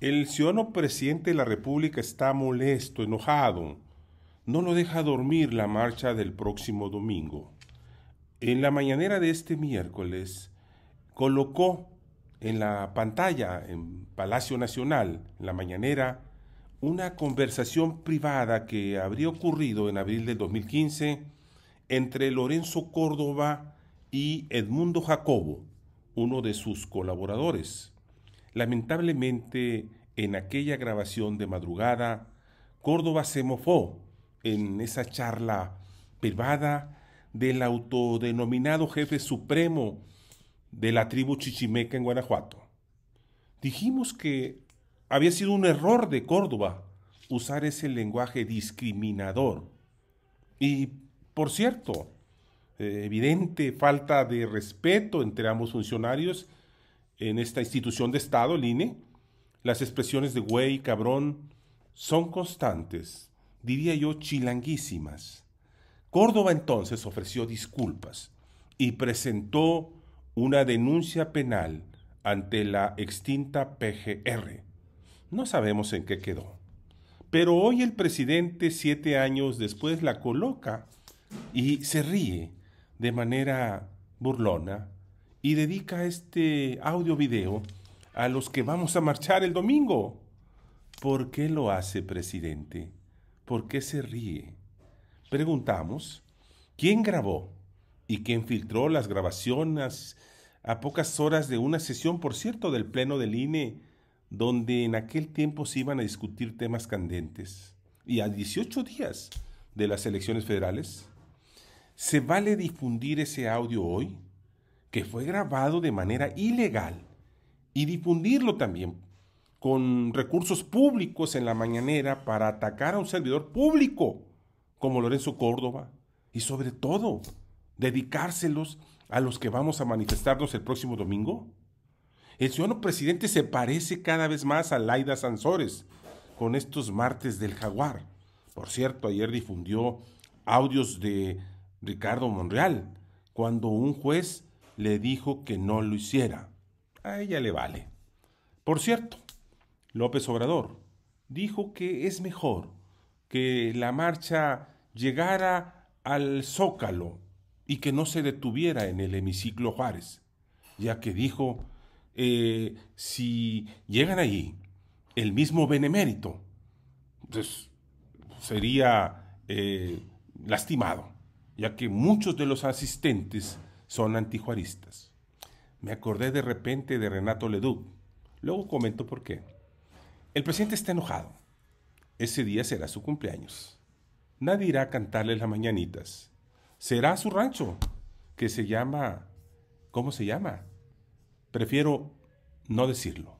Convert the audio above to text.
El ciudadano presidente de la República está molesto, enojado. No lo deja dormir la marcha del próximo domingo. En la mañanera de este miércoles colocó en la pantalla en Palacio Nacional, en la mañanera, una conversación privada que habría ocurrido en abril de 2015 entre Lorenzo Córdoba y Edmundo Jacobo, uno de sus colaboradores. Lamentablemente, en aquella grabación de madrugada, Córdoba se mofó en esa charla privada del autodenominado jefe supremo de la tribu chichimeca en Guanajuato. Dijimos que había sido un error de Córdoba usar ese lenguaje discriminador. Y, por cierto, eh, evidente falta de respeto entre ambos funcionarios en esta institución de Estado, line INE, las expresiones de güey, cabrón, son constantes, diría yo chilanguísimas. Córdoba entonces ofreció disculpas y presentó una denuncia penal ante la extinta PGR. No sabemos en qué quedó. Pero hoy el presidente, siete años después, la coloca y se ríe de manera burlona y dedica este audio video a los que vamos a marchar el domingo. ¿Por qué lo hace, presidente? ¿Por qué se ríe? Preguntamos, ¿quién grabó y quién filtró las grabaciones a pocas horas de una sesión, por cierto, del Pleno del INE, donde en aquel tiempo se iban a discutir temas candentes? Y a 18 días de las elecciones federales, ¿se vale difundir ese audio hoy? que fue grabado de manera ilegal y difundirlo también con recursos públicos en la mañanera para atacar a un servidor público como Lorenzo Córdoba y sobre todo dedicárselos a los que vamos a manifestarnos el próximo domingo? El señor presidente se parece cada vez más a Laida Sansores con estos martes del jaguar. Por cierto, ayer difundió audios de Ricardo Monreal cuando un juez le dijo que no lo hiciera. A ella le vale. Por cierto, López Obrador dijo que es mejor que la marcha llegara al Zócalo y que no se detuviera en el hemiciclo Juárez, ya que dijo, eh, si llegan allí el mismo benemérito, pues, sería eh, lastimado, ya que muchos de los asistentes son antijuaristas. Me acordé de repente de Renato Leduc. Luego comento por qué. El presidente está enojado. Ese día será su cumpleaños. Nadie irá a cantarle las mañanitas. Será su rancho, que se llama... ¿Cómo se llama? Prefiero no decirlo.